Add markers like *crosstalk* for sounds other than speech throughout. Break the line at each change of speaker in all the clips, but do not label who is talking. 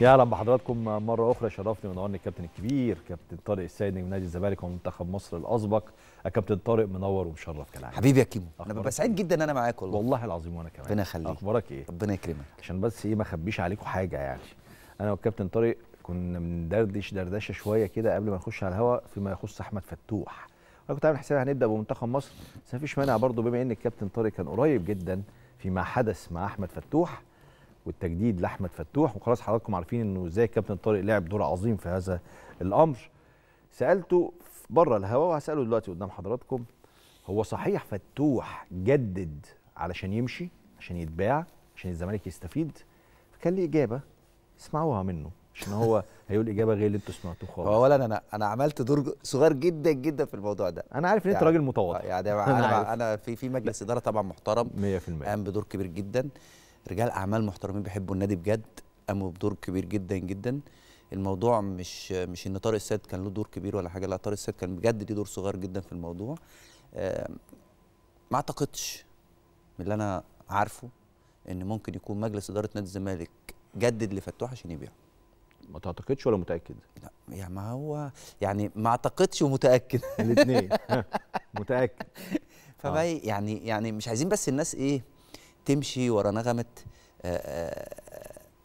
يا اهلا بحضراتكم مرة أخرى شرفني ونورني الكابتن الكبير كابتن طارق السيد نجم نادي الزمالك ومنتخب مصر الأسبق كابتن طارق منور ومشرف كالعادة حبيبي يا كيمو أنا ببقى إيه؟ سعيد جدا إن أنا معاك والله والله العظيم وأنا كمان ربنا يخليك أخبارك إيه؟ ربنا يكرمك عشان بس إيه ما أخبيش عليكم حاجة يعني أنا والكابتن طارق كنا بندردش دردشه شويه كده قبل ما نخش على الهواء فيما يخص احمد فتوح انا كنت عامل حسابي هنبدا بمنتخب مصر بس ما فيش مانع برضه بما ان الكابتن طارق كان قريب جدا فيما حدث مع احمد فتوح والتجديد لاحمد فتوح وخلاص حضراتكم عارفين انه ازاي كابتن طارق لعب دور عظيم في هذا الامر سالته بره الهواء وهساله دلوقتي قدام حضراتكم هو صحيح فتوح جدد علشان يمشي عشان يتباع عشان الزمالك يستفيد فكان لي اجابه اسمعوها منه عشان هو *laughs* هيقول اجابه غير اللي انتوا سمعتوه خالص هو
اولا انا انا عملت دور صغير جدا جدا في الموضوع ده انا عارف ان انت يعني
راجل متواضع يعني *laughs* انا انا في في مجلس اداره طبعا محترم
100% قام بدور كبير جدا رجال اعمال محترمين بيحبوا النادي بجد قاموا بدور كبير جدا جدا الموضوع مش مش ان طارق السيد كان له دور كبير ولا حاجه لا طارق السيد كان بجد ليه دور صغير جدا في الموضوع ما اعتقدش من اللي انا عارفه ان ممكن يكون مجلس اداره نادي الزمالك جدد لفتوح عشان يبيعه ما تعتقدش ولا متاكد لا يعني ما هو يعني ما اعتقدش ومتاكد الاثنين *laughs* متاكد فبقى يعني يعني مش عايزين بس الناس ايه تمشي ورا نغمه آه، آه،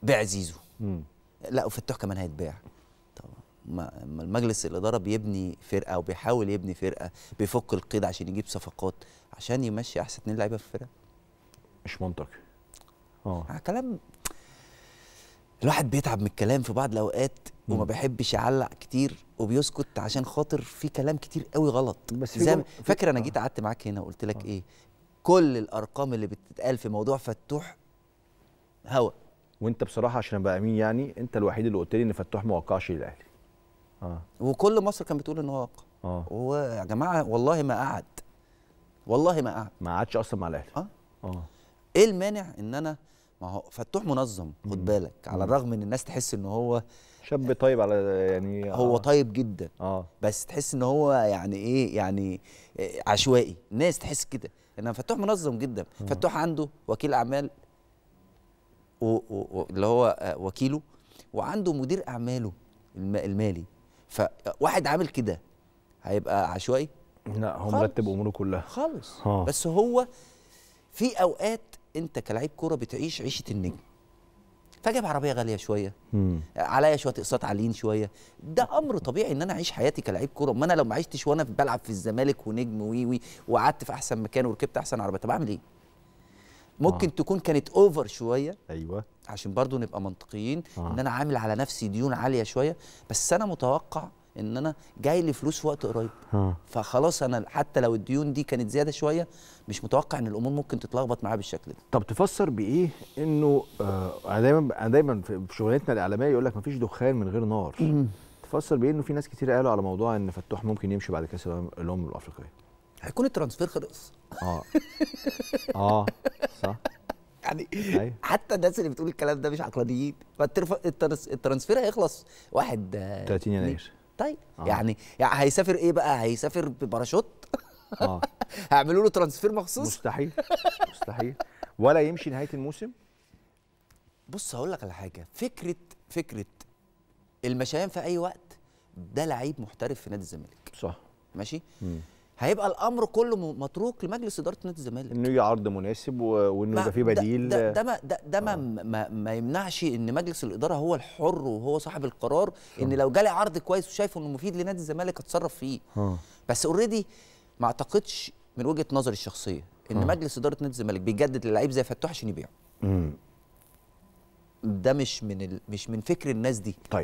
بيع زيزو لا وفتوح كمان هيتباع طبعا المجلس الاداره بيبني فرقه وبيحاول يبني فرقه بيفك القيد عشان يجيب صفقات عشان يمشي احسن اتنين لعيبه في الفرقه مش منطقي آه. اه كلام الواحد بيتعب من الكلام في بعض الاوقات وما بيحبش يعلق كتير وبيسكت عشان خاطر في كلام كتير قوي غلط بس فاكر انا جيت قعدت معاك هنا وقلت لك ايه كل الارقام اللي
بتتقال في موضوع فتوح هوا وانت بصراحه عشان ابقى امين يعني انت الوحيد اللي قلت لي ان فتوح ما وقعش للاهلي اه وكل مصر كانت بتقول ان هو وقع اه
ويا جماعه والله ما قعد والله ما قعد ما قعدش اصلا مع الاهلي اه اه ايه المانع ان انا ما هو فتوح منظم خد بالك على الرغم ان الناس تحس ان هو شاب طيب على يعني آه. هو طيب جدا اه بس تحس ان هو يعني ايه يعني عشوائي الناس تحس كده انما فتوح منظم جدا مم. فتوح عنده وكيل اعمال و... و... اللي هو آه، وكيله وعنده مدير اعماله الم... المالي فواحد عامل كده هيبقى عشوائي لا هو مرتب اموره كلها خالص آه. بس هو في اوقات انت كلاعب كوره بتعيش عيشه النجم فاجيب عربيه غاليه شويه عليا شويه اقساط عاليين شويه ده امر طبيعي ان انا اعيش حياتي كلاعب كوره ما انا لو ما عشتش وانا بلعب في الزمالك ونجم وي وي وقعدت في احسن مكان وركبت احسن عربيه طب اعمل ايه ممكن آه. تكون كانت اوفر شويه ايوه عشان برضو نبقى منطقيين آه. ان انا عامل على نفسي ديون عاليه شويه بس انا متوقع ان انا جاي لي فلوس في وقت قريب فخلاص انا حتى لو الديون دي كانت زياده شويه مش متوقع ان الامور ممكن تتلخبط
معايا بالشكل ده طب تفسر بايه انه آه دايما دايما في شغلتنا الاعلاميه يقول لك مفيش دخان من غير نار تفسر بايه انه في ناس كتير قالوا على موضوع ان فتوح ممكن يمشي بعد كاس الامم الافريقيه
هيكون الترانسفير خلص
اه اه صح
يعني أيوه. حتى الناس اللي بتقول الكلام ده مش عقلانيين فالترانسفير هيخلص واحد 30 آه، يناير طيب آه. يعني, يعني هيسافر ايه بقى هيسافر بباراشوت اه *laughs* هيعملوا له ترانسفير مخصوص مستحيل مستحيل ولا يمشي نهايه الموسم بص هقول لك على حاجه فكره فكره المشيان في اي وقت ده لعيب محترف في نادي الزمالك صح ماشي مم. هيبقى الامر كله متروك لمجلس اداره نادي الزمالك انه يجي عرض مناسب
وانه يبقى فيه بديل ده ده ما
ده, ده ما, آه. ما, ما يمنعش ان مجلس الاداره هو الحر وهو صاحب القرار ان لو جالي عرض كويس وشايفه انه مفيد لنادي الزمالك اتصرف فيه آه. بس اوريدي ما اعتقدش من وجهه نظري الشخصيه ان آه. مجلس اداره نادي الزمالك بيجدد للعيب زي فتوح عشان يبيعه ده مش من ال... مش من فكر الناس دي طيب.